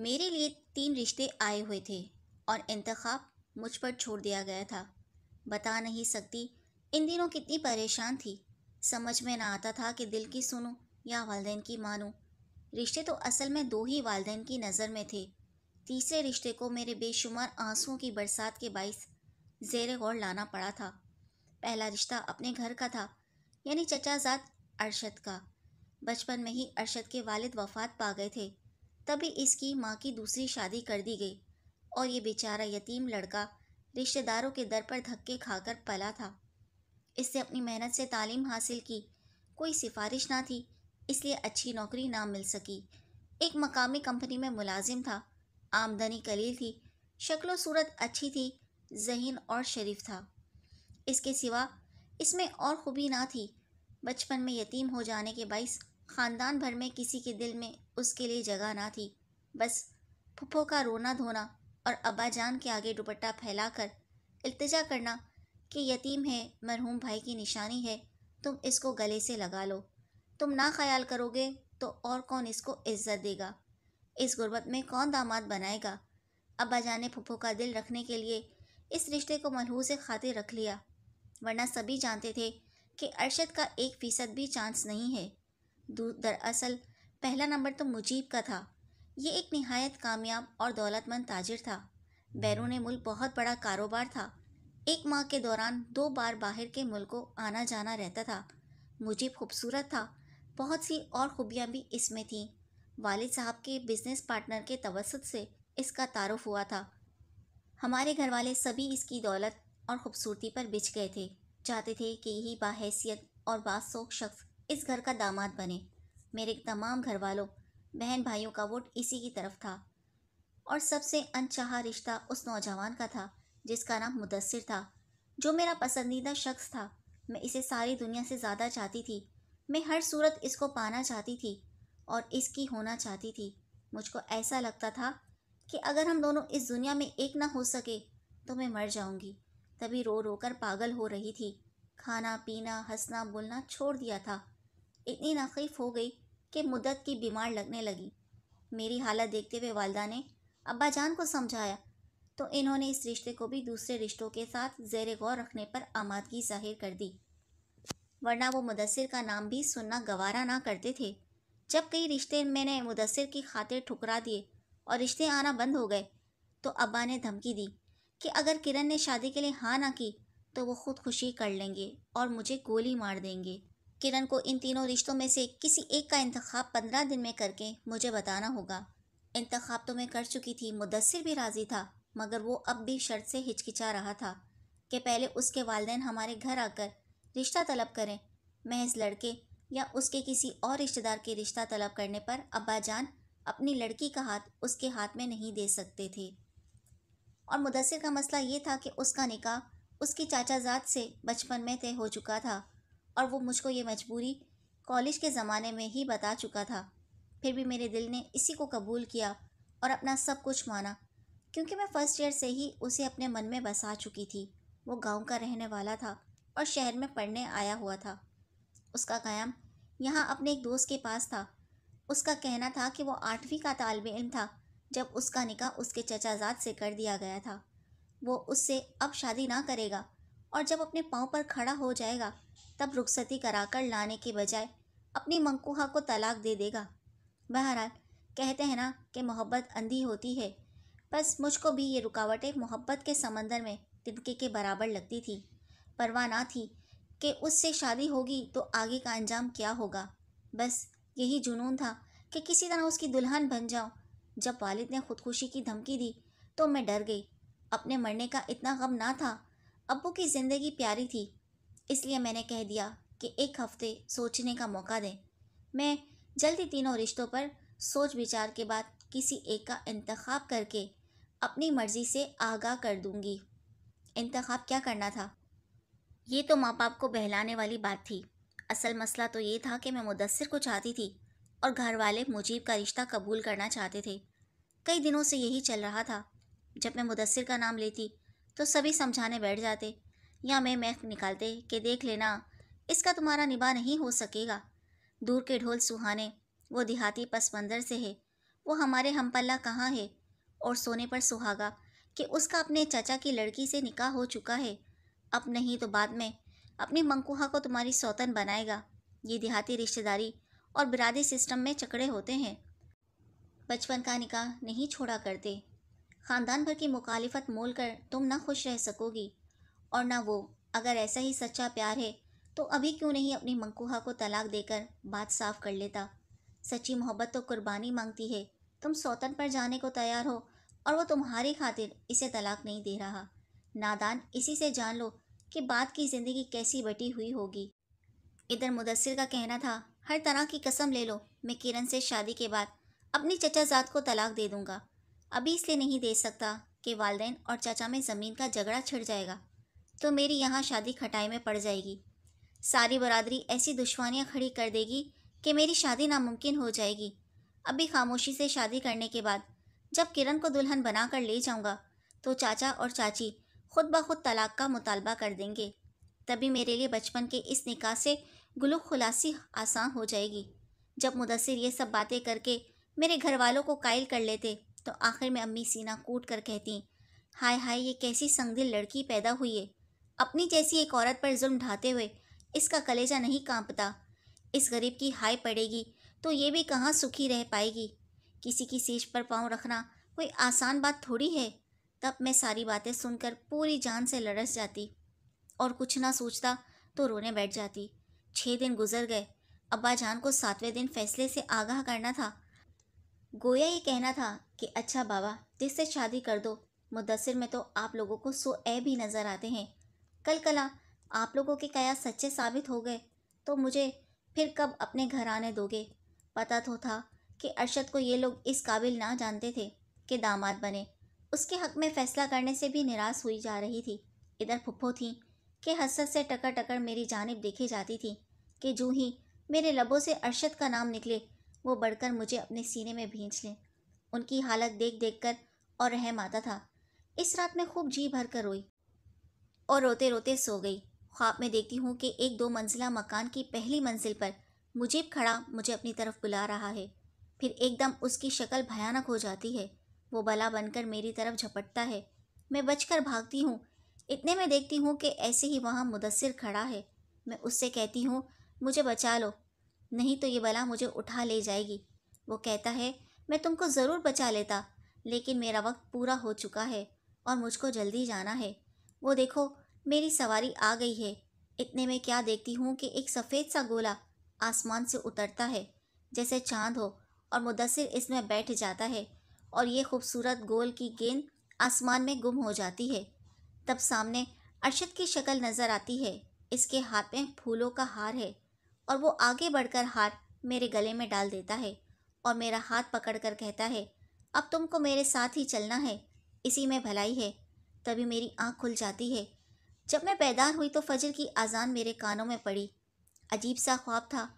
मेरे लिए तीन रिश्ते आए हुए थे और इंतखब मुझ पर छोड़ दिया गया था बता नहीं सकती इन दिनों कितनी परेशान थी समझ में ना आता था कि दिल की सुनूं या वालदे की मानूं रिश्ते तो असल में दो ही वालदे की नज़र में थे तीसरे रिश्ते को मेरे बेशुमार आंसुओं की बरसात के बायस जेर गौर लाना पड़ा था पहला रिश्ता अपने घर का था यानी चचाजाद अरशद का बचपन में ही अरशद के वालिद वफात पा गए थे तभी इसकी माँ की दूसरी शादी कर दी गई और ये बेचारा यतीम लड़का रिश्तेदारों के दर पर धक्के खाकर पला था इससे अपनी मेहनत से तालीम हासिल की कोई सिफारिश ना थी इसलिए अच्छी नौकरी ना मिल सकी एक मकामी कंपनी में मुलाजिम था आमदनी कलील थी शक्लो सूरत अच्छी थी जहीन और शरीफ था इसके सिवा इसमें और खूबी ना थी बचपन में यतीम हो जाने के बाइस ख़ानदान भर में किसी के दिल में उसके लिए जगह ना थी बस फुफो का रोना धोना और अब्बाजान के आगे दुपट्टा फैलाकर इल्तजा करना कि यतीम है मरहूम भाई की निशानी है तुम इसको गले से लगा लो तुम ना ख्याल करोगे तो और कौन इसको इज्जत देगा इस गुर्बत में कौन दामाद बनाएगा अब्बाजान ने फुफो का दिल रखने के लिए इस रिश्ते को मलहूस खातिर रख लिया वरना सभी जानते थे कि अरशद का एक फ़ीसद भी चांस नहीं है दरअसल पहला नंबर तो मुजीब का था ये एक नहायत कामयाब और दौलतमंद ताजिर था बैरून मुल्क बहुत बड़ा कारोबार था एक माह के दौरान दो बार बाहर के को आना जाना रहता था मुजीब खूबसूरत था बहुत सी और खूबियाँ भी इसमें थीं वालिद साहब के बिज़नेस पार्टनर के तवसत से इसका तारफ़ हुआ था हमारे घर वाले सभी इसकी दौलत और ख़ूबसूरती पर बिछ गए थे चाहते थे कि यही बाहैसियत और बासोक शख्स इस घर का दामाद बने मेरे तमाम घर वालों बहन भाइयों का वोट इसी की तरफ था और सबसे अनचाहा रिश्ता उस नौजवान का था जिसका नाम मुदसर था जो मेरा पसंदीदा शख्स था मैं इसे सारी दुनिया से ज़्यादा चाहती थी मैं हर सूरत इसको पाना चाहती थी और इसकी होना चाहती थी मुझको ऐसा लगता था कि अगर हम दोनों इस दुनिया में एक ना हो सके तो मैं मर जाऊंगी तभी रो रो कर पागल हो रही थी खाना पीना हंसना बोलना छोड़ दिया था इतनी नाकिफ हो गई कि मुद्दत की बीमार लगने लगी मेरी हालत देखते हुए वालदा ने अब्बा जान को समझाया तो इन्होंने इस रिश्ते को भी दूसरे रिश्तों के साथ जेर गौर रखने पर आमादगी जाहिर कर दी वरना वो मुदसर का नाम भी सुनना गवारा ना करते थे जब कई रिश्ते मैंने मुदसर की खातिर ठुकरा दिए और रिश्ते आना बंद हो गए तो अब्बा ने धमकी दी कि अगर किरण ने शादी के लिए हाँ ना की तो वो खुदकुशी कर लेंगे और मुझे गोली मार देंगे किरण को इन तीनों रिश्तों में से किसी एक का इंतखब पंद्रह दिन में करके मुझे बताना होगा इंतखा तो मैं कर चुकी थी मुदसर भी राज़ी था मगर वो अब भी शर्त से हिचकिचा रहा था कि पहले उसके वालदे हमारे घर आकर रिश्ता तलब करें महज लड़के या उसके किसी और रिश्तेदार के रिश्ता तलब करने पर अब्बा जान अपनी लड़की का हाथ उसके हाथ में नहीं दे सकते थे और मुदसर का मसला ये था कि उसका निकाह उसकी चाचाजात से बचपन में तय हो चुका था और वो मुझको ये मजबूरी कॉलेज के ज़माने में ही बता चुका था फिर भी मेरे दिल ने इसी को कबूल किया और अपना सब कुछ माना क्योंकि मैं फ़र्स्ट ईयर से ही उसे अपने मन में बसा चुकी थी वो गांव का रहने वाला था और शहर में पढ़ने आया हुआ था उसका क़्याम यहाँ अपने एक दोस्त के पास था उसका कहना था कि वो आठवीं का तालब इम था जब उसका निकाह उसके चचाजाद से कर दिया गया था वो उससे अब शादी ना करेगा और जब अपने पाँव पर खड़ा हो जाएगा तब रुखसती कराकर लाने के बजाय अपनी मंकुहा को तलाक दे देगा बहरहाल कहते हैं ना कि मोहब्बत अंधी होती है बस मुझको भी ये रुकावटें मोहब्बत के समंदर में तिनके के बराबर लगती थी परवाह ना थी कि उससे शादी होगी तो आगे का अंजाम क्या होगा बस यही जुनून था कि किसी तरह उसकी दुल्हन बन जाऊँ जब वालिद ने खुदकुशी की धमकी दी तो मैं डर गई अपने मरने का इतना गम ना था अबू की ज़िंदगी प्यारी थी इसलिए मैंने कह दिया कि एक हफ्ते सोचने का मौका दें मैं जल्दी तीनों रिश्तों पर सोच विचार के बाद किसी एक का इंतखब करके अपनी मर्ज़ी से आगाह कर दूंगी इंतखब क्या करना था ये तो माँ बाप को बहलाने वाली बात थी असल मसला तो ये था कि मैं मुदसर को चाहती थी और घर वाले मुजीब का रिश्ता कबूल करना चाहते थे कई दिनों से यही चल रहा था जब मैं मुदसर का नाम लेती तो सभी समझाने बैठ जाते या मैं मैफ निकालते कि देख लेना इसका तुम्हारा निभा नहीं हो सकेगा दूर के ढोल सुहाने वो देहाती पसमंदर से है वो हमारे हम पल्ला कहाँ है और सोने पर सुहागा कि उसका अपने चाचा की लड़की से निकाह हो चुका है अब नहीं तो बाद में अपनी मंकुहा को तुम्हारी सौतन बनाएगा ये देहाती रिश्तेदारी और बिरादी सिस्टम में चकड़े होते हैं बचपन का निकाह नहीं छोड़ा करते ख़ानदान भर की मुखालफत मोल कर तुम ना खुश रह सकोगी और ना वो अगर ऐसा ही सच्चा प्यार है तो अभी क्यों नहीं अपनी मनकूहा को तलाक देकर बात साफ कर लेता सच्ची मोहब्बत तो कुर्बानी मांगती है तुम सौतन पर जाने को तैयार हो और वो तुम्हारी खातिर इसे तलाक नहीं दे रहा नादान इसी से जान लो कि बात की ज़िंदगी कैसी बटी हुई होगी इधर मुदसर का कहना था हर तरह की कसम ले लो मैं किरण से शादी के बाद अपनी चचाजात को तलाक दे दूँगा अभी इसलिए नहीं दे सकता कि वालदेन और चाचा में ज़मीन का झगड़ा छिड़ जाएगा तो मेरी यहाँ शादी खटाई में पड़ जाएगी सारी बरादरी ऐसी दुश्मनियाँ खड़ी कर देगी कि मेरी शादी नामुमकिन हो जाएगी अभी खामोशी से शादी करने के बाद जब किरण को दुल्हन बना कर ले जाऊँगा तो चाचा और चाची खुद ब खुद तलाक का मुतालबा कर देंगे तभी मेरे लिए बचपन के इस निकाह से गुलू खुलासी आसान हो जाएगी जब मुदसर ये सब बातें करके मेरे घर वालों को कायल कर लेते तो आखिर में अम्मी सीना कूट कर कहती हाय हाय ये कैसी संगदिल लड़की पैदा हुई है अपनी जैसी एक औरत पर जुल्म ढाते हुए इसका कलेजा नहीं कांपता इस गरीब की हाय पड़ेगी तो ये भी कहाँ सुखी रह पाएगी किसी की सीश पर पाँव रखना कोई आसान बात थोड़ी है तब मैं सारी बातें सुनकर पूरी जान से लड़स जाती और कुछ ना सोचता तो रोने बैठ जाती छः दिन गुजर गए अब्बा जान को सातवें दिन फैसले से आगाह करना था गोया ये कहना था कि अच्छा बाबा जिससे शादी कर दो मुदसर में तो आप लोगों को सो ए भी नज़र आते हैं कल कला आप लोगों के कया सच्चे साबित हो गए तो मुझे फिर कब अपने घर आने दोगे पता तो था कि अरशद को ये लोग इस काबिल ना जानते थे कि दामाद बने उसके हक में फ़ैसला करने से भी निराश हुई जा रही थी इधर फुप्पो थी कि हसरत से टकर टकर मेरी जानब देखी जाती थी कि जूँ ही मेरे लबों से अरशद का नाम निकले वो बढ़कर मुझे अपने सीने में भींच लें उनकी हालत देख देख कर और रहम आता था इस रात मैं खूब जी भर कर रोई और रोते रोते सो गई ख्वाब में देखती हूँ कि एक दो मंजिला मकान की पहली मंजिल पर मुजीब खड़ा मुझे अपनी तरफ बुला रहा है फिर एकदम उसकी शक्ल भयानक हो जाती है वो बला बनकर मेरी तरफ झपटता है मैं बचकर भागती हूँ इतने में देखती हूँ कि ऐसे ही वहाँ मुदसर खड़ा है मैं उससे कहती हूँ मुझे बचा लो नहीं तो ये बला मुझे उठा ले जाएगी वो कहता है मैं तुमको ज़रूर बचा लेता लेकिन मेरा वक्त पूरा हो चुका है और मुझको जल्दी जाना है वो देखो मेरी सवारी आ गई है इतने में क्या देखती हूँ कि एक सफ़ेद सा गोला आसमान से उतरता है जैसे चांद हो और मुदसर इसमें बैठ जाता है और ये खूबसूरत गोल की गेंद आसमान में गुम हो जाती है तब सामने अरशद की शक्ल नज़र आती है इसके हाथ में फूलों का हार है और वो आगे बढ़कर हार मेरे गले में डाल देता है और मेरा हाथ पकड़ कर कहता है अब तुमको मेरे साथ ही चलना है इसी में भलाई है तभी मेरी आँख खुल जाती है जब मैं बेदार हुई तो फजर की आज़ान मेरे कानों में पड़ी अजीब सा ख्वाब था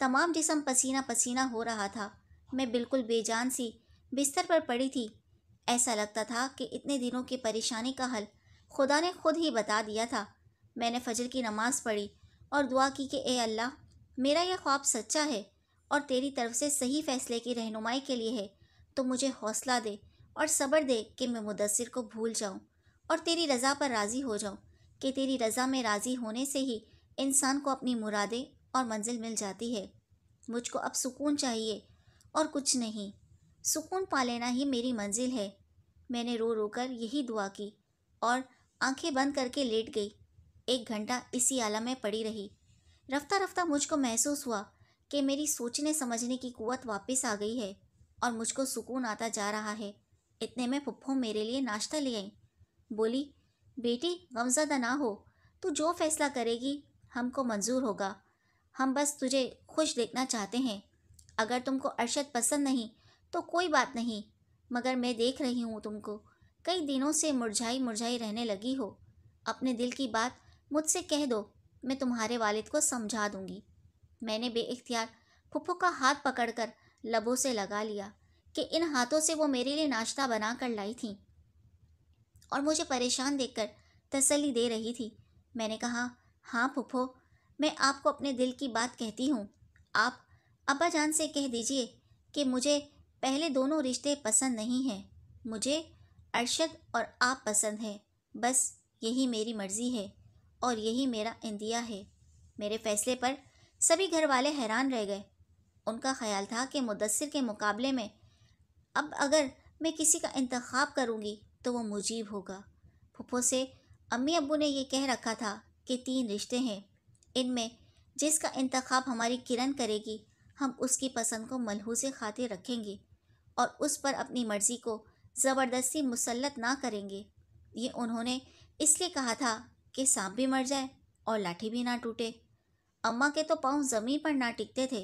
तमाम जिसम पसीना पसीना हो रहा था मैं बिल्कुल बेजान सी बिस्तर पर पड़ी थी ऐसा लगता था कि इतने दिनों की परेशानी का हल खुदा ने खुद ही बता दिया था मैंने फजर की नमाज़ पढ़ी और दुआ की कि ए अल्लाह मेरा यह ख्वाब सच्चा है और तेरी तरफ से सही फैसले की रहनुमाई के लिए है तो मुझे हौसला दे और सब्र दे कि मैं मुदसर को भूल जाऊँ और तेरी रज़ा पर राज़ी हो जाऊँ कि तेरी रज़ा में राज़ी होने से ही इंसान को अपनी मुरादें और मंजिल मिल जाती है मुझको अब सुकून चाहिए और कुछ नहीं सुकून पा लेना ही मेरी मंजिल है मैंने रो रो कर यही दुआ की और आंखें बंद करके लेट गई एक घंटा इसी आला में पड़ी रही रफ्ता रफ्ता मुझको महसूस हुआ कि मेरी सोचने समझने की कुवत वापस आ गई है और मुझको सुकून आता जा रहा है इतने में फुप्फो मेरे लिए नाश्ता ले आई बोली बेटी गमजदा ना हो तू जो फैसला करेगी हमको मंजूर होगा हम बस तुझे खुश देखना चाहते हैं अगर तुमको अरशद पसंद नहीं तो कोई बात नहीं मगर मैं देख रही हूँ तुमको कई दिनों से मुरझाई मुरझाई रहने लगी हो अपने दिल की बात मुझसे कह दो मैं तुम्हारे वालिद को समझा दूँगी मैंने बेख्तियार फुफ्फो का हाथ पकड़कर लबों से लगा लिया कि इन हाथों से वो मेरे लिए नाश्ता बना कर लाई थी और मुझे परेशान देखकर तसली दे रही थी मैंने कहा हाँ फुफ्फो मैं आपको अपने दिल की बात कहती हूँ आप अब्बा जान से कह दीजिए कि मुझे पहले दोनों रिश्ते पसंद नहीं हैं मुझे अरशद और आप पसंद हैं बस यही मेरी मर्ज़ी है और यही मेरा इंदिया है मेरे फैसले पर सभी घर वाले हैरान रह गए उनका ख्याल था कि मुदसर के मुकाबले में अब अगर मैं किसी का इंतखब करूँगी तो वो मुजीब होगा फुफो से अम्मी अबू ने यह कह रखा था कि तीन रिश्ते हैं इनमें जिसका इंतखब हमारी किरण करेगी हम उसकी पसंद को मलहूस खातिर रखेंगे और उस पर अपनी मर्ज़ी को ज़बरदस्ती मुसलत ना करेंगे ये उन्होंने इसलिए कहा था कि सांप भी मर जाए और लाठी भी ना टूटे अम्मा के तो पाँव ज़मीन पर ना टिकते थे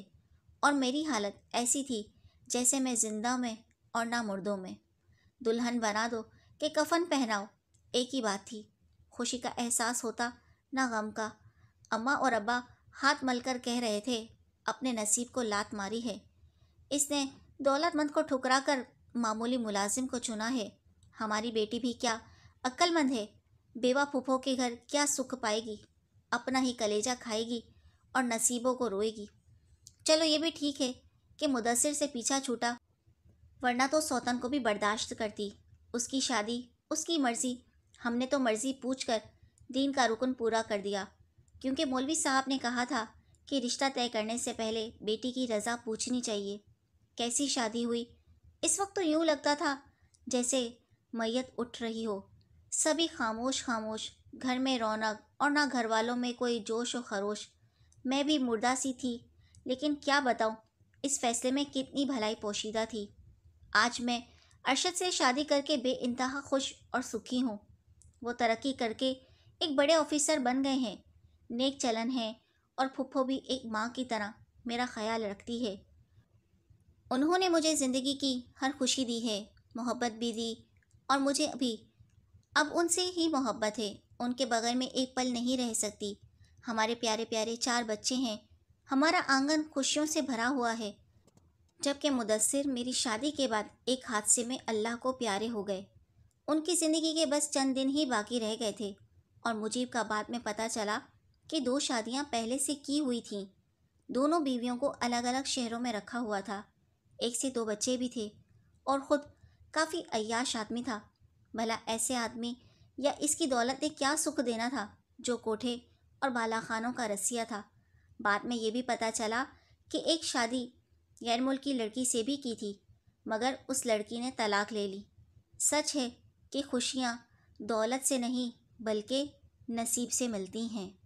और मेरी हालत ऐसी थी जैसे मैं जिंदा में और ना मुर्दों में दुल्हन बना दो कि कफन पहनाओ एक ही बात थी खुशी का एहसास होता ना गम का अम्मा और अब्बा हाथ मलकर कह रहे थे अपने नसीब को लात मारी है इसने दौलतमंद को ठुकरा कर मामूली मुलाजिम को चुना है हमारी बेटी भी क्या अक्लमंद है बेवा फूफो के घर क्या सुख पाएगी अपना ही कलेजा खाएगी और नसीबों को रोएगी चलो ये भी ठीक है कि मुदसर से पीछा छूटा वरना तो सौतन को भी बर्दाश्त करती उसकी शादी उसकी मर्ज़ी हमने तो मर्ज़ी पूछ कर दीन का रुकन पूरा कर दिया क्योंकि मौलवी साहब ने कहा था कि रिश्ता तय करने से पहले बेटी की रज़ा पूछनी चाहिए कैसी शादी हुई इस वक्त तो यूँ लगता था जैसे मैयत उठ रही हो सभी खामोश खामोश घर में रौनक और ना घर वालों में कोई जोश व खरोश मैं भी मुर्दा सी थी लेकिन क्या बताऊँ इस फैसले में कितनी भलाई पोशीदा थी आज मैं अरशद से शादी करके बे इंतहा खुश और सुखी हूँ वो तरक्की करके एक बड़े ऑफिसर बन गए हैं नेक चलन है और फुफ्फो भी एक माँ की तरह मेरा ख्याल रखती है उन्होंने मुझे ज़िंदगी की हर खुशी दी है मोहब्बत भी दी और मुझे अभी अब उनसे ही मोहब्बत है उनके बगैर मैं एक पल नहीं रह सकती हमारे प्यारे प्यारे चार बच्चे हैं हमारा आंगन खुशियों से भरा हुआ है जबकि मुदसर मेरी शादी के बाद एक हादसे में अल्लाह को प्यारे हो गए उनकी ज़िंदगी के बस चंद दिन ही बाकी रह गए थे और मुजीब का बाद में पता चला कि दो शादियां पहले से की हुई थीं दोनों बीवियों को अलग अलग शहरों में रखा हुआ था एक से दो बच्चे भी थे और ख़ुद काफ़ी अयाश आदमी था भला ऐसे आदमी या इसकी दौलत ने क्या सुख देना था जो कोठे और बाला खानों का रसिया था बाद में ये भी पता चला कि एक शादी गैर मुल्की लड़की से भी की थी मगर उस लड़की ने तलाक ले ली सच है कि खुशियाँ दौलत से नहीं बल्कि नसीब से मिलती हैं